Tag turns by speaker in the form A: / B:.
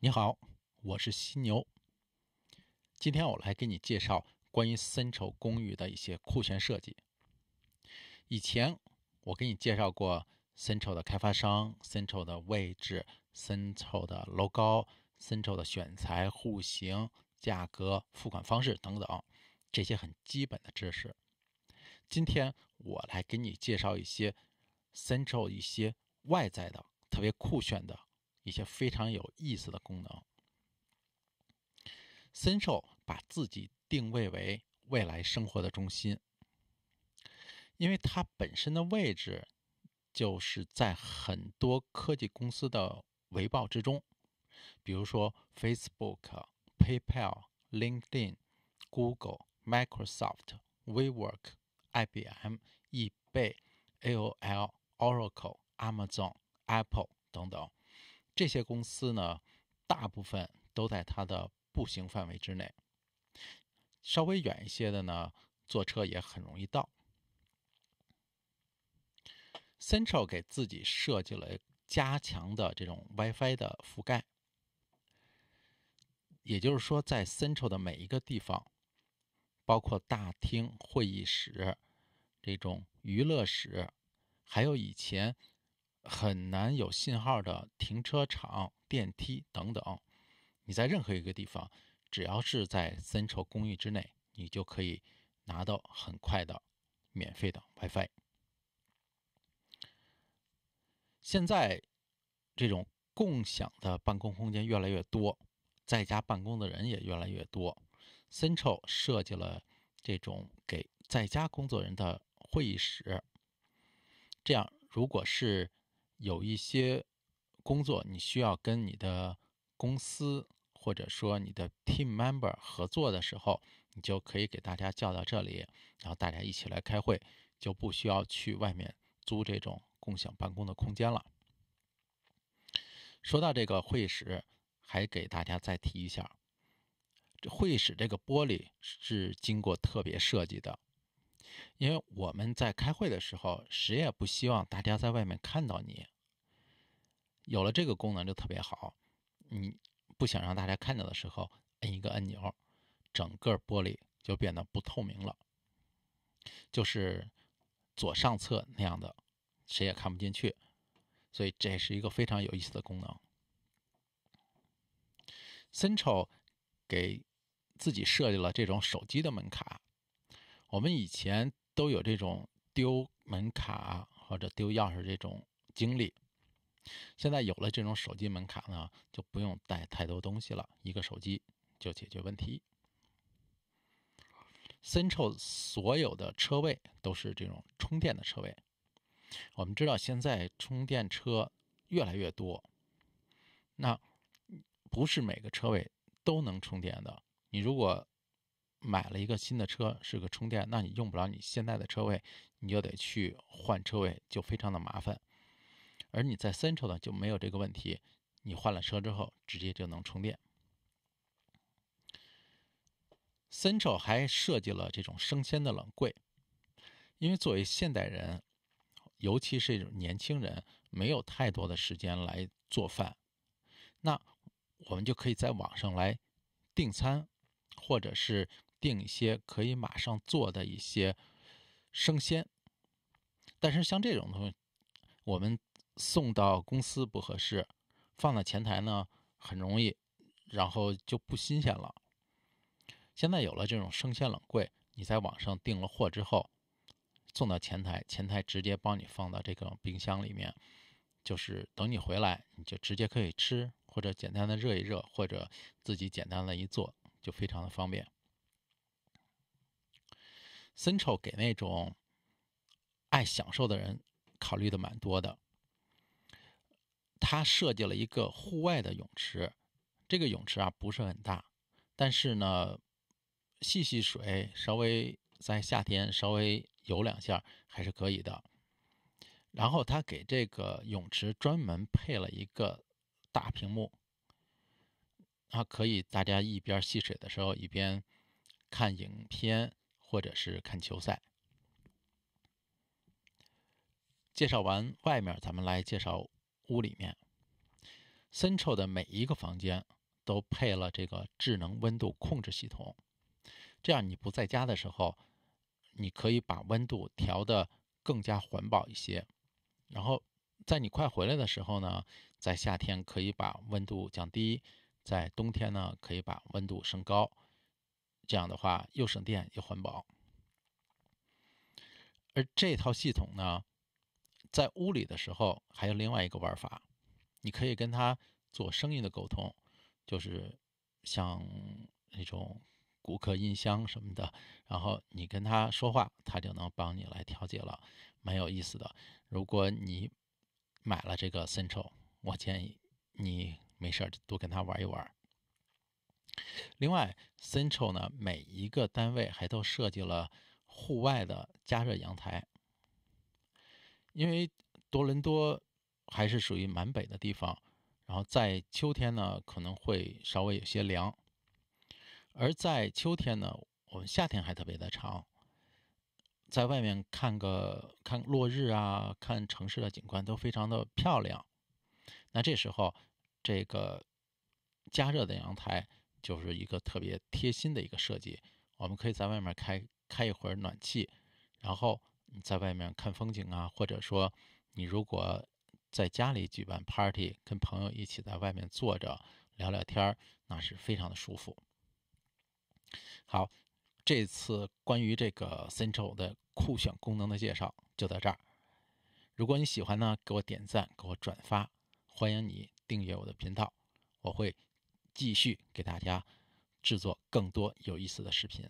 A: 你好，我是犀牛。今天我来给你介绍关于森丑公寓的一些酷炫设计。以前我给你介绍过森丑的开发商、森丑的位置、森丑的楼高、森丑的选材、户型、价格、付款方式等等这些很基本的知识。今天我来给你介绍一些森丑一些外在的特别酷炫的。一些非常有意思的功能。Central 把自己定位为未来生活的中心，因为它本身的位置就是在很多科技公司的围抱之中，比如说 Facebook、PayPal、LinkedIn、Google、Microsoft、WeWork、IBM、eBay、AOL、Oracle、Amazon、Apple 等等。这些公司呢，大部分都在它的步行范围之内。稍微远一些的呢，坐车也很容易到。Central 给自己设计了加强的这种 WiFi 的覆盖，也就是说，在 Central 的每一个地方，包括大厅、会议室、这种娱乐室，还有以前。很难有信号的停车场、电梯等等。你在任何一个地方，只要是在 c e n t r a l 公寓之内，你就可以拿到很快的免费的 WiFi。现在这种共享的办公空间越来越多，在家办公的人也越来越多。c e n t r a l 设计了这种给在家工作人的会议室，这样如果是。有一些工作，你需要跟你的公司或者说你的 team member 合作的时候，你就可以给大家叫到这里，然后大家一起来开会，就不需要去外面租这种共享办公的空间了。说到这个会议室，还给大家再提一下，会议室这个玻璃是经过特别设计的。因为我们在开会的时候，谁也不希望大家在外面看到你。有了这个功能就特别好，你不想让大家看到的时候，摁一个按钮，整个玻璃就变得不透明了，就是左上侧那样的，谁也看不进去。所以这是一个非常有意思的功能。Central 给自己设立了这种手机的门卡。我们以前。都有这种丢门卡或者丢钥匙这种经历，现在有了这种手机门卡呢，就不用带太多东西了，一个手机就解决问题。c e n t r a l 所有的车位都是这种充电的车位，我们知道现在充电车越来越多，那不是每个车位都能充电的，你如果。买了一个新的车，是个充电，那你用不了你现在的车位，你就得去换车位，就非常的麻烦。而你在 Central 呢就没有这个问题，你换了车之后直接就能充电。Central 还设计了这种生鲜的冷柜，因为作为现代人，尤其是年轻人，没有太多的时间来做饭，那我们就可以在网上来订餐，或者是。定一些可以马上做的一些生鲜，但是像这种东西，我们送到公司不合适，放在前台呢很容易，然后就不新鲜了。现在有了这种生鲜冷柜，你在网上订了货之后，送到前台，前台直接帮你放到这个冰箱里面，就是等你回来你就直接可以吃，或者简单的热一热，或者自己简单的一做，就非常的方便。Central 给那种爱享受的人考虑的蛮多的，他设计了一个户外的泳池，这个泳池啊不是很大，但是呢，戏戏水，稍微在夏天稍微游两下还是可以的。然后他给这个泳池专门配了一个大屏幕，啊，可以大家一边戏水的时候一边看影片。或者是看球赛。介绍完外面，咱们来介绍屋里面。Central 的每一个房间都配了这个智能温度控制系统，这样你不在家的时候，你可以把温度调得更加环保一些。然后在你快回来的时候呢，在夏天可以把温度降低，在冬天呢可以把温度升高。这样的话又省电又环保，而这套系统呢，在屋里的时候还有另外一个玩法，你可以跟它做声音的沟通，就是像那种骨科音箱什么的，然后你跟它说话，它就能帮你来调节了，蛮有意思的。如果你买了这个 Central，我建议你没事儿多跟它玩一玩。另外，Central 呢，每一个单位还都设计了户外的加热阳台，因为多伦多还是属于蛮北的地方，然后在秋天呢，可能会稍微有些凉；而在秋天呢，我们夏天还特别的长，在外面看个看落日啊，看城市的景观都非常的漂亮。那这时候，这个加热的阳台。就是一个特别贴心的一个设计，我们可以在外面开开一会儿暖气，然后你在外面看风景啊，或者说你如果在家里举办 party，跟朋友一起在外面坐着聊聊天儿，那是非常的舒服。好，这次关于这个 c e n t r a l 的酷选功能的介绍就到这儿。如果你喜欢呢，给我点赞，给我转发，欢迎你订阅我的频道，我会。继续给大家制作更多有意思的视频。